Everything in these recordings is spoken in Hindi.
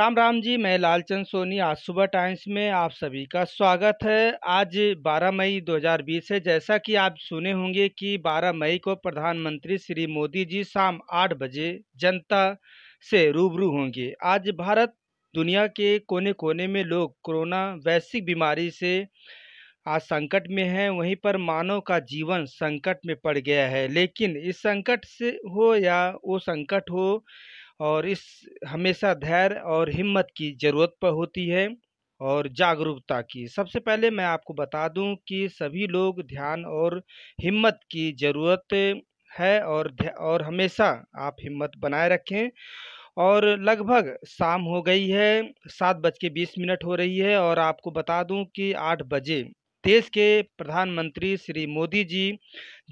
राम राम जी मैं लालचंद सोनी आज सुबह टाइम्स में आप सभी का स्वागत है आज 12 मई 2020 है जैसा कि आप सुने होंगे कि 12 मई को प्रधानमंत्री श्री मोदी जी शाम 8 बजे जनता से रूबरू होंगे आज भारत दुनिया के कोने कोने में लोग कोरोना वैश्विक बीमारी से आज संकट में है वहीं पर मानव का जीवन संकट में पड़ गया है लेकिन इस संकट से हो या वो संकट हो और इस हमेशा धैर्य और हिम्मत की ज़रूरत पर होती है और जागरूकता की सबसे पहले मैं आपको बता दूं कि सभी लोग ध्यान और हिम्मत की ज़रूरत है और और हमेशा आप हिम्मत बनाए रखें और लगभग शाम हो गई है सात बज के बीस मिनट हो रही है और आपको बता दूं कि आठ बजे देश के प्रधानमंत्री श्री मोदी जी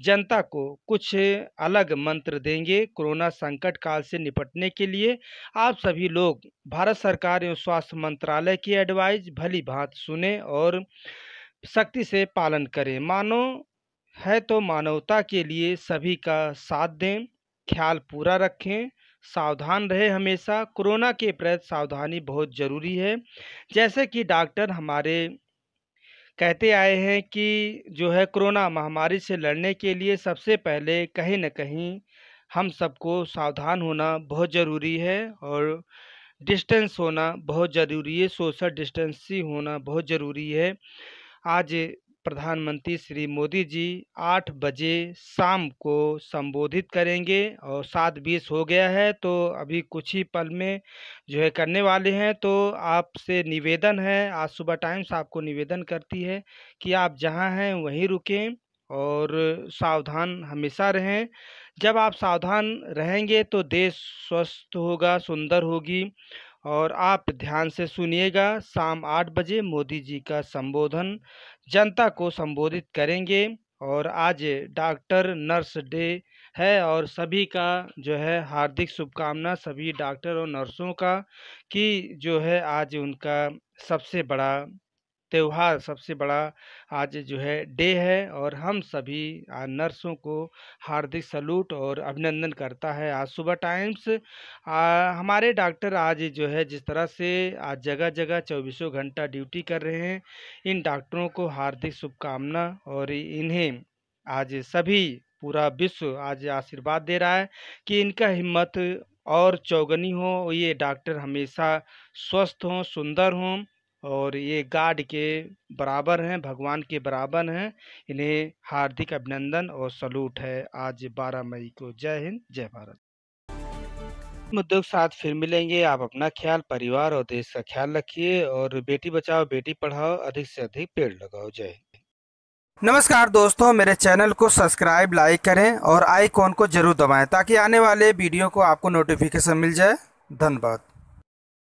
जनता को कुछ अलग मंत्र देंगे कोरोना संकट काल से निपटने के लिए आप सभी लोग भारत सरकार एवं स्वास्थ्य मंत्रालय की एडवाइज भली भांत सुने और सख्ती से पालन करें मानो है तो मानवता के लिए सभी का साथ दें ख्याल पूरा रखें सावधान रहे हमेशा कोरोना के प्रति सावधानी बहुत ज़रूरी है जैसे कि डॉक्टर हमारे कहते आए हैं कि जो है कोरोना महामारी से लड़ने के लिए सबसे पहले कहीं ना कहीं हम सबको सावधान होना बहुत ज़रूरी है और डिस्टेंस होना बहुत ज़रूरी है सोशल डिस्टेंसिंग होना बहुत ज़रूरी है आज प्रधानमंत्री श्री मोदी जी आठ बजे शाम को संबोधित करेंगे और सात बीस हो गया है तो अभी कुछ ही पल में जो है करने वाले हैं तो आपसे निवेदन है आज सुबह टाइम्स आपको निवेदन करती है कि आप जहां हैं वहीं रुकें और सावधान हमेशा रहें जब आप सावधान रहेंगे तो देश स्वस्थ होगा सुंदर होगी और आप ध्यान से सुनिएगा शाम आठ बजे मोदी जी का संबोधन जनता को संबोधित करेंगे और आज डॉक्टर नर्स डे है और सभी का जो है हार्दिक शुभकामना सभी डॉक्टर और नर्सों का कि जो है आज उनका सबसे बड़ा त्यौहार सबसे बड़ा आज जो है डे है और हम सभी नर्सों को हार्दिक सलूट और अभिनंदन करता है आज सुबह टाइम्स हमारे डॉक्टर आज जो है जिस तरह से आज जगह जगह चौबीसों घंटा ड्यूटी कर रहे हैं इन डॉक्टरों को हार्दिक शुभकामना और इन्हें आज सभी पूरा विश्व आज आशीर्वाद दे रहा है कि इनका हिम्मत और चौगनी हो ये डॉक्टर हमेशा स्वस्थ हों सुंदर हों और ये गाड के बराबर हैं भगवान के बराबर हैं इन्हें हार्दिक अभिनंदन और सलूट है आज 12 मई को जय हिंद जय भारत मुद्दों के साथ फिर मिलेंगे आप अपना ख्याल परिवार और देश का ख्याल रखिए और बेटी बचाओ बेटी पढ़ाओ अधिक से अधिक पेड़ लगाओ जय नमस्कार दोस्तों मेरे चैनल को सब्सक्राइब लाइक करें और आईकॉन को जरूर दबाएं ताकि आने वाले वीडियो को आपको नोटिफिकेशन मिल जाए धन्यवाद